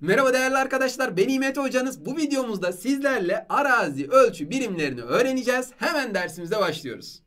Merhaba değerli arkadaşlar ben İmet Hocanız. Bu videomuzda sizlerle arazi ölçü birimlerini öğreneceğiz. Hemen dersimize başlıyoruz.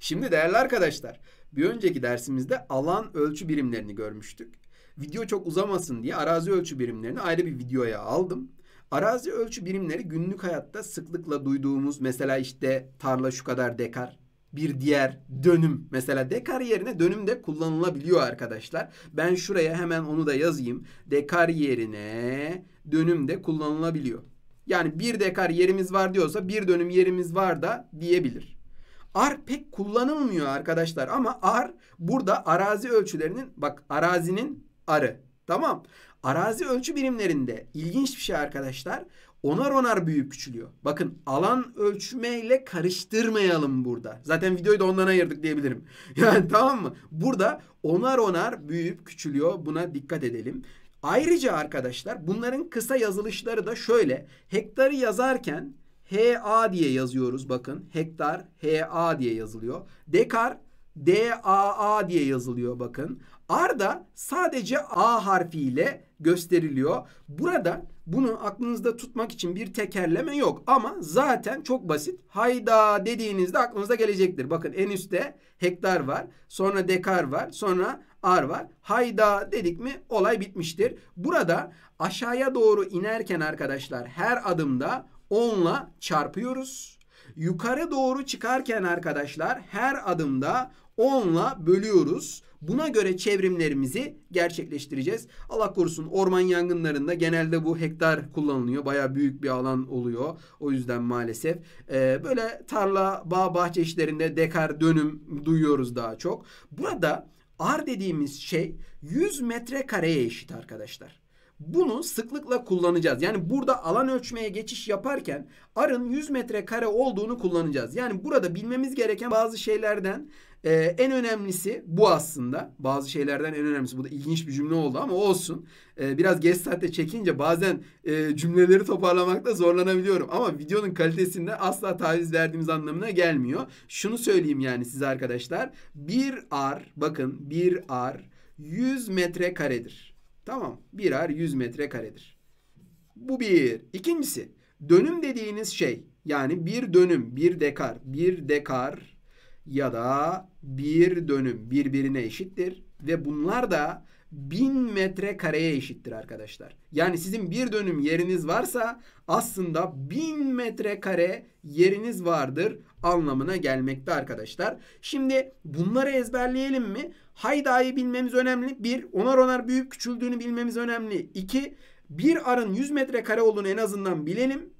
Şimdi değerli arkadaşlar bir önceki dersimizde alan ölçü birimlerini görmüştük. Video çok uzamasın diye arazi ölçü birimlerini ayrı bir videoya aldım. Arazi ölçü birimleri günlük hayatta sıklıkla duyduğumuz mesela işte tarla şu kadar dekar bir diğer dönüm. Mesela dekar yerine dönüm de kullanılabiliyor arkadaşlar. Ben şuraya hemen onu da yazayım. Dekar yerine dönüm de kullanılabiliyor. Yani bir dekar yerimiz var diyorsa bir dönüm yerimiz var da diyebilir. Ar pek kullanılmıyor arkadaşlar ama ar burada arazi ölçülerinin bak arazinin arı. Tamam. Arazi ölçü birimlerinde ilginç bir şey arkadaşlar onar onar büyüyüp küçülüyor. Bakın alan ölçmeyle karıştırmayalım burada. Zaten videoyu da ondan ayırdık diyebilirim. Yani tamam mı? Burada onar onar büyüyüp küçülüyor. Buna dikkat edelim. Ayrıca arkadaşlar bunların kısa yazılışları da şöyle. Hektarı yazarken HA diye yazıyoruz bakın. Hektar HA diye yazılıyor. Dekar DAA diye yazılıyor bakın. Arda sadece A harfiyle gösteriliyor. Burada bunu aklınızda tutmak için bir tekerleme yok ama zaten çok basit. Hayda dediğinizde aklınıza gelecektir. Bakın en üstte hektar var, sonra dekar var, sonra ar var. Hayda dedik mi olay bitmiştir. Burada aşağıya doğru inerken arkadaşlar her adımda 10'la çarpıyoruz yukarı doğru çıkarken arkadaşlar her adımda 10'la bölüyoruz. Buna göre çevrimlerimizi gerçekleştireceğiz. Allah korusun orman yangınlarında genelde bu hektar kullanılıyor. Baya büyük bir alan oluyor. O yüzden maalesef. Ee, böyle tarla, bağ, bahçe işlerinde dekar dönüm duyuyoruz daha çok. Burada R dediğimiz şey 100 metrekareye eşit arkadaşlar. Bunu sıklıkla kullanacağız. Yani burada alan ölçmeye geçiş yaparken arın 100 metrekare olduğunu kullanacağız. Yani burada bilmemiz gereken bazı şeylerden e, en önemlisi bu aslında. Bazı şeylerden en önemlisi. Bu da ilginç bir cümle oldu ama olsun. E, biraz geç saatte çekince bazen e, cümleleri toparlamakta zorlanabiliyorum. Ama videonun kalitesinde asla taviz verdiğimiz anlamına gelmiyor. Şunu söyleyeyim yani size arkadaşlar. 1 ar bakın 1 ar 100 metrekaredir. Tamam. Birer 100 metrekaredir. Bu bir. İkincisi dönüm dediğiniz şey yani bir dönüm, bir dekar, bir dekar ya da bir dönüm birbirine eşittir ve bunlar da 1000 metrekareye eşittir arkadaşlar. Yani sizin bir dönüm yeriniz varsa aslında 1000 metrekare yeriniz vardır anlamına gelmekte arkadaşlar. Şimdi bunları ezberleyelim mi? Hayda'yı bilmemiz önemli. Bir, onar onar büyük küçüldüğünü bilmemiz önemli. İki, bir arın 100 metrekare olduğunu en azından bilelim.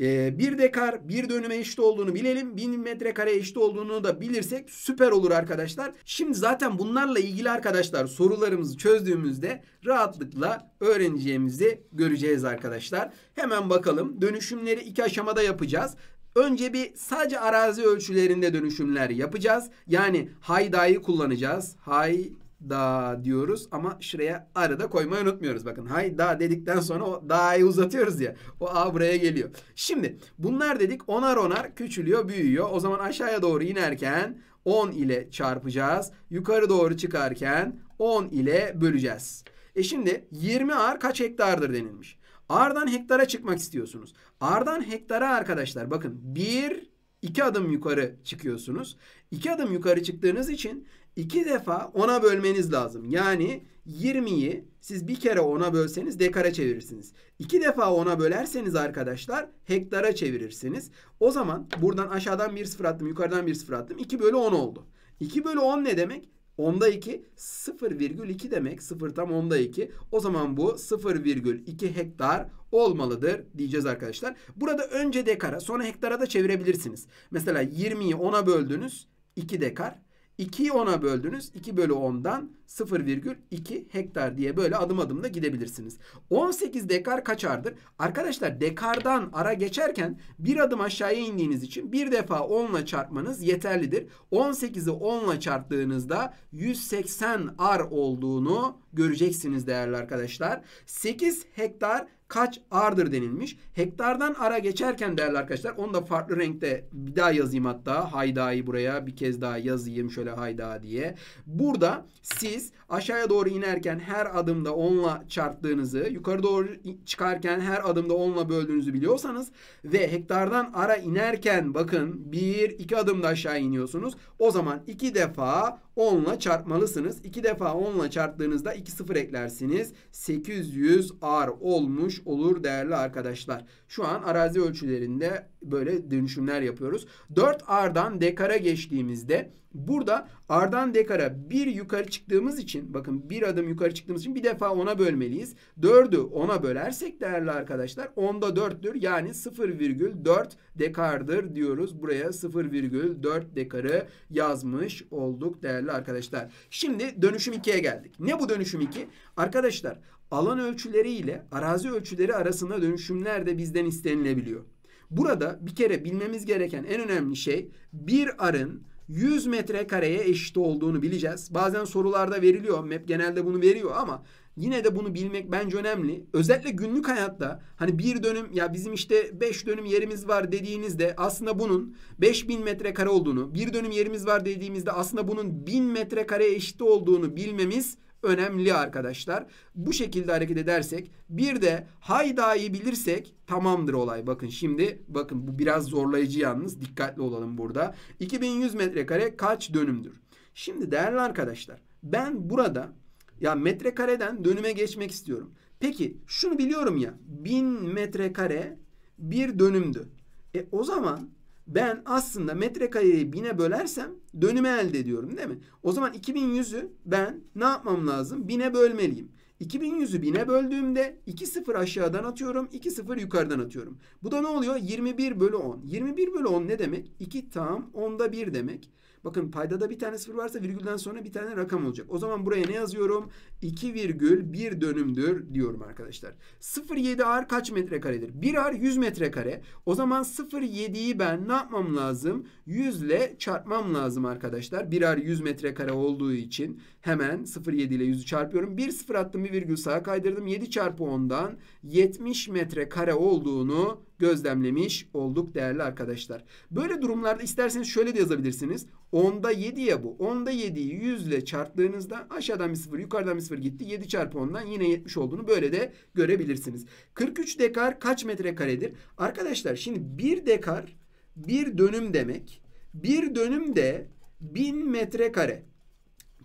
Ee, bir dekar bir dönüme eşit olduğunu bilelim. Bin metrekare eşit olduğunu da bilirsek süper olur arkadaşlar. Şimdi zaten bunlarla ilgili arkadaşlar sorularımızı çözdüğümüzde rahatlıkla öğreneceğimizi göreceğiz arkadaşlar. Hemen bakalım. Dönüşümleri iki aşamada yapacağız. Önce bir sadece arazi ölçülerinde dönüşümler yapacağız. Yani haydayı kullanacağız. Hay da diyoruz ama şuraya arada koymayı unutmuyoruz. Bakın hay da dedikten sonra o da'yı uzatıyoruz ya. O a buraya geliyor. Şimdi bunlar dedik onar onar küçülüyor büyüyor. O zaman aşağıya doğru inerken 10 ile çarpacağız. Yukarı doğru çıkarken 10 ile böleceğiz. E şimdi 20 ar kaç hektardır denilmiş. Ardan hektara çıkmak istiyorsunuz. Ardan hektara arkadaşlar bakın 1 2 adım yukarı çıkıyorsunuz. 2 adım yukarı çıktığınız için 2 defa 10'a bölmeniz lazım. Yani 20'yi siz bir kere 10'a bölseniz dekara çevirirsiniz. 2 defa 10'a bölerseniz arkadaşlar hektara çevirirsiniz. O zaman buradan aşağıdan 1 sıfır attım yukarıdan 1 sıfır attım 2 bölü 10 oldu. 2 bölü 10 ne demek? 10'da 2 0,2 demek 0 tam 10'da 2. O zaman bu 0,2 hektar olmalıdır diyeceğiz arkadaşlar. Burada önce dekara sonra hektara da çevirebilirsiniz. Mesela 20'yi 10'a böldünüz 2 dekar 2'yi 10'a böldünüz. 2 bölü 10'dan 0,2 hektar diye böyle adım adım da gidebilirsiniz. 18 dekar kaçardır? Arkadaşlar dekardan ara geçerken bir adım aşağıya indiğiniz için bir defa 10 ile çarpmanız yeterlidir. 18'i 10 ile çarptığınızda 180 ar olduğunu göreceksiniz değerli arkadaşlar. 8 hektar kaç ardır denilmiş. Hektardan ara geçerken değerli arkadaşlar onu da farklı renkte bir daha yazayım hatta. Hayda'yı buraya bir kez daha yazayım şöyle hayda diye. Burada siz aşağıya doğru inerken her adımda onla çarptığınızı yukarı doğru çıkarken her adımda onla böldüğünüzü biliyorsanız ve hektardan ara inerken bakın bir iki adımda aşağı iniyorsunuz. O zaman iki defa 10 ile çarpmalısınız. 2 defa 10 ile çarptığınızda 2 sıfır eklersiniz. 800 ar olmuş olur değerli arkadaşlar. Şu an arazi ölçülerinde böyle dönüşümler yapıyoruz. 4 ardan dekara geçtiğimizde Burada A'dan Dekar'a bir yukarı çıktığımız için bakın bir adım yukarı çıktığımız için bir defa 10'a bölmeliyiz. 4'ü 10'a bölersek değerli arkadaşlar 10'da 4'tür yani 0,4 Dekar'dır diyoruz. Buraya 0,4 Dekar'ı yazmış olduk değerli arkadaşlar. Şimdi dönüşüm 2'ye geldik. Ne bu dönüşüm 2? Arkadaşlar alan ölçüleri ile arazi ölçüleri arasında dönüşümler de bizden istenilebiliyor. Burada bir kere bilmemiz gereken en önemli şey bir arın 100 metrekareye eşit olduğunu bileceğiz. Bazen sorularda veriliyor. MEP genelde bunu veriyor ama yine de bunu bilmek bence önemli. Özellikle günlük hayatta hani bir dönüm ya bizim işte 5 dönüm yerimiz var dediğinizde aslında bunun 5000 metrekare olduğunu, bir dönüm yerimiz var dediğimizde aslında bunun 1000 metrekareye eşit olduğunu bilmemiz önemli arkadaşlar. Bu şekilde hareket edersek bir de haydayı bilirsek tamamdır olay. Bakın şimdi bakın bu biraz zorlayıcı yalnız dikkatli olalım burada. 2100 metrekare kaç dönümdür? Şimdi değerli arkadaşlar ben burada ya metrekareden dönüme geçmek istiyorum. Peki şunu biliyorum ya 1000 metrekare bir dönümdü. E o zaman ben aslında metrekareyi bine bölersem dönümü elde ediyorum değil mi? O zaman 2100'ü ben ne yapmam lazım? Bine bölmeliyim. 2100'ü bine böldüğümde 2 sıfır aşağıdan atıyorum, 2 sıfır yukarıdan atıyorum. Bu da ne oluyor? 21 bölü 10. 21 bölü 10 ne demek? 2 tam 10'da 1 demek. Bakın paydada bir tane sıfır varsa virgülden sonra bir tane rakam olacak. O zaman buraya ne yazıyorum? 2 virgül 1 dönümdür diyorum arkadaşlar. 0,7 ar kaç metrekaredir? 1 ar 100 metrekare. O zaman 0,7'yi ben ne yapmam lazım? 100 ile çarpmam lazım arkadaşlar. 1 ar 100 metrekare olduğu için hemen 0,7 ile 100'ü çarpıyorum. 1 sıfır attım bir virgül sağa kaydırdım. 7 çarpı 10'dan 70 metrekare olduğunu gözlemlemiş olduk değerli arkadaşlar. Böyle durumlarda isterseniz şöyle de yazabilirsiniz. 10'da 7 ya bu. 10'da 7'yi 100 ile çarptığınızda aşağıdan bir sıfır yukarıdan bir sıfır gitti. 7 çarpı 10'dan yine 70 olduğunu böyle de görebilirsiniz. 43 dekar kaç metrekaredir? Arkadaşlar şimdi 1 dekar bir dönüm demek. Bir dönüm de 1000 metrekare.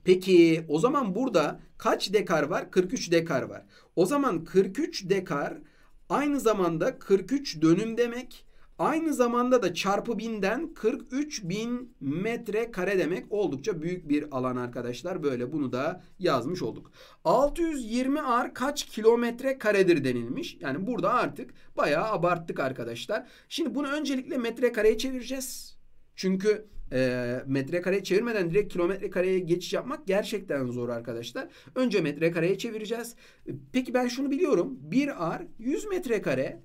Peki o zaman burada kaç dekar var? 43 dekar var. O zaman 43 dekar aynı zamanda 43 dönüm demek. Aynı zamanda da çarpı binden 43 bin metre kare demek oldukça büyük bir alan arkadaşlar. Böyle bunu da yazmış olduk. 620 ar kaç kilometre karedir denilmiş. Yani burada artık bayağı abarttık arkadaşlar. Şimdi bunu öncelikle metre kareye çevireceğiz. Çünkü e, kareye çevirmeden direkt kilometre kareye geçiş yapmak gerçekten zor arkadaşlar. Önce metre kareye çevireceğiz. Peki ben şunu biliyorum. 1 ar 100 metre kare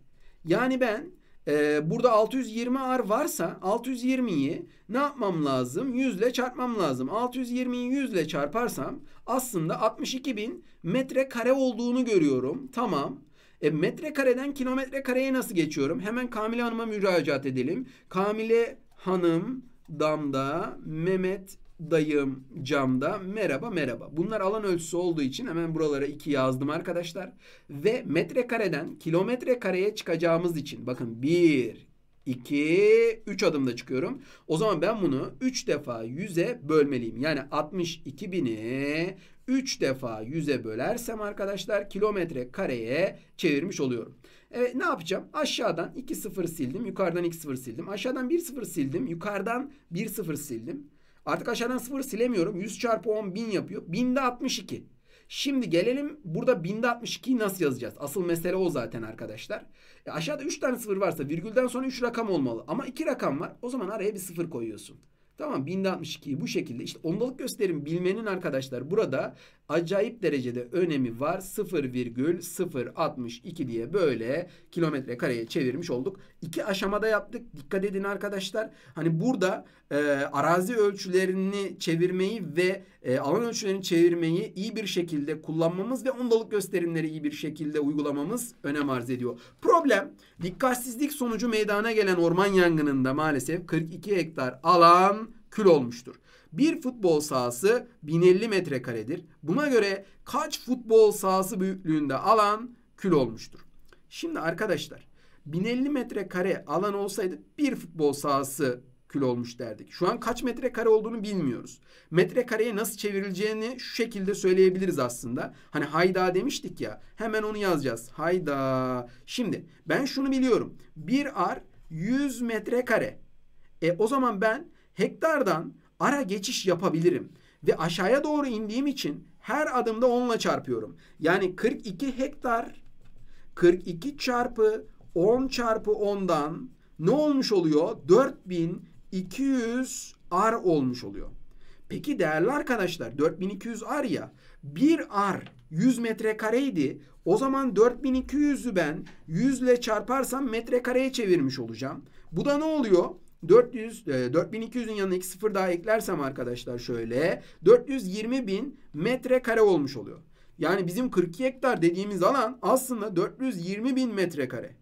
Yani ben ee, burada 620 ar varsa 620'yi ne yapmam lazım? 100 ile çarpmam lazım. 620'yi 100 ile çarparsam aslında 62 62.000 metrekare olduğunu görüyorum. Tamam. E, metrekareden kilometre kareye nasıl geçiyorum? Hemen Kamile Hanım'a müracaat edelim. Kamile Hanım damda Mehmet dayım camda merhaba merhaba. Bunlar alan ölçüsü olduğu için hemen buralara 2 yazdım arkadaşlar. Ve metrekareden kilometre kareye çıkacağımız için bakın 1 2 3 adımda çıkıyorum. O zaman ben bunu 3 defa 100'e bölmeliyim. Yani 62 bini 3 defa 100'e bölersem arkadaşlar kilometre kareye çevirmiş oluyorum. Evet ne yapacağım? Aşağıdan 2 sıfır sildim. Yukarıdan 2 sıfır sildim. Aşağıdan 1 sıfır sildim. Yukarıdan 1 sıfır sildim. Artık aşağıdan sıfır silemiyorum. 100 çarpı 10 bin yapıyor. Binde 62. Şimdi gelelim burada binde 62'yi nasıl yazacağız? Asıl mesele o zaten arkadaşlar. E aşağıda 3 tane sıfır varsa virgülden sonra 3 rakam olmalı. Ama 2 rakam var. O zaman araya bir sıfır koyuyorsun. Tamam 1062'yi bu şekilde işte ondalık gösterim bilmenin arkadaşlar burada acayip derecede önemi var. 0,062 diye böyle kilometre kareye çevirmiş olduk. İki aşamada yaptık. Dikkat edin arkadaşlar. Hani burada e, arazi ölçülerini çevirmeyi ve e, alan ölçülerini çevirmeyi iyi bir şekilde kullanmamız ve ondalık gösterimleri iyi bir şekilde uygulamamız önem arz ediyor. Problem dikkatsizlik sonucu meydana gelen orman yangınında maalesef 42 hektar alan kül olmuştur. Bir futbol sahası 1050 metrekaredir. Buna göre kaç futbol sahası büyüklüğünde alan kül olmuştur? Şimdi arkadaşlar 1050 metrekare alan olsaydı bir futbol sahası kül olmuş derdik. Şu an kaç metrekare olduğunu bilmiyoruz. Metrekareye nasıl çevrileceğini şu şekilde söyleyebiliriz aslında. Hani hayda demiştik ya. Hemen onu yazacağız. Hayda. Şimdi ben şunu biliyorum. 1 ar 100 metrekare. E o zaman ben Hektardan ara geçiş yapabilirim ve aşağıya doğru indiğim için her adımda onunla çarpıyorum. Yani 42 hektar 42 çarpı 10 çarpı 10'dan ne olmuş oluyor? 4200 ar olmuş oluyor. Peki değerli arkadaşlar 4200 ar ya bir ar 100 metrekareydi. O zaman 4200'ü ben 100 ile çarparsam metrekareye çevirmiş olacağım. Bu da ne oluyor? 400 e, 4200'ün yanına 2 sıfır daha eklersem arkadaşlar şöyle 420 bin metrekare olmuş oluyor. Yani bizim 42 hektar dediğimiz alan aslında 420 bin metrekare.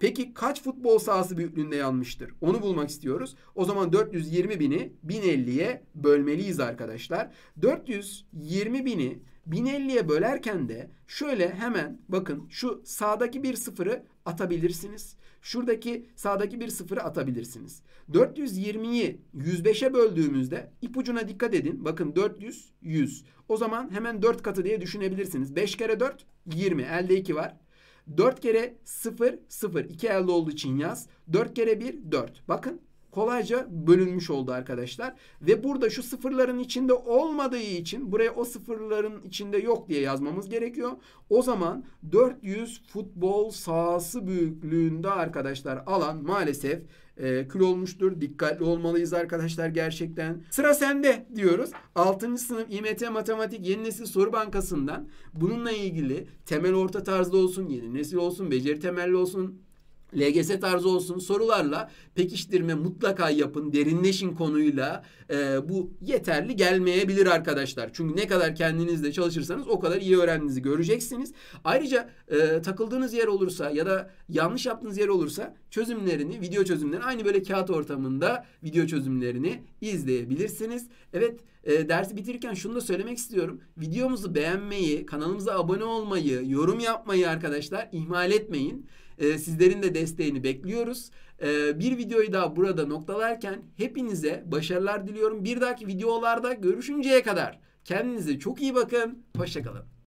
Peki kaç futbol sahası büyüklüğünde yanmıştır? Onu bulmak istiyoruz. O zaman 420 bini 1050'ye bölmeliyiz arkadaşlar. 420 bini 1050'ye bölerken de şöyle hemen bakın şu sağdaki bir sıfırı atabilirsiniz. Şuradaki sağdaki bir sıfırı atabilirsiniz. 420'yi 105'e böldüğümüzde ipucuna dikkat edin. Bakın 400, 100. O zaman hemen 4 katı diye düşünebilirsiniz. 5 kere 4, 20. Elde 2 var. 4 kere 0 0. 2 elde olduğu için yaz. 4 kere 1 4. Bakın kolayca bölünmüş oldu arkadaşlar. Ve burada şu sıfırların içinde olmadığı için buraya o sıfırların içinde yok diye yazmamız gerekiyor. O zaman 400 futbol sahası büyüklüğünde arkadaşlar alan maalesef e, kül olmuştur. Dikkatli olmalıyız arkadaşlar gerçekten. Sıra sende diyoruz. 6. sınıf İMT Matematik Yeni Nesil Soru Bankası'ndan bununla ilgili temel orta tarzda olsun, yeni nesil olsun, beceri temelli olsun, LGS tarzı olsun sorularla pekiştirme mutlaka yapın. Derinleşin konuyla. E, bu yeterli gelmeyebilir arkadaşlar. Çünkü ne kadar kendinizle çalışırsanız o kadar iyi öğrendiğinizi göreceksiniz. Ayrıca e, takıldığınız yer olursa ya da yanlış yaptığınız yer olursa çözümlerini, video çözümlerini aynı böyle kağıt ortamında video çözümlerini izleyebilirsiniz. Evet e, dersi bitirirken şunu da söylemek istiyorum. Videomuzu beğenmeyi, kanalımıza abone olmayı, yorum yapmayı arkadaşlar ihmal etmeyin. Ee, sizlerin de desteğini bekliyoruz. Ee, bir videoyu daha burada noktalarken hepinize başarılar diliyorum. Bir dahaki videolarda görüşünceye kadar kendinize çok iyi bakın. Hoşçakalın.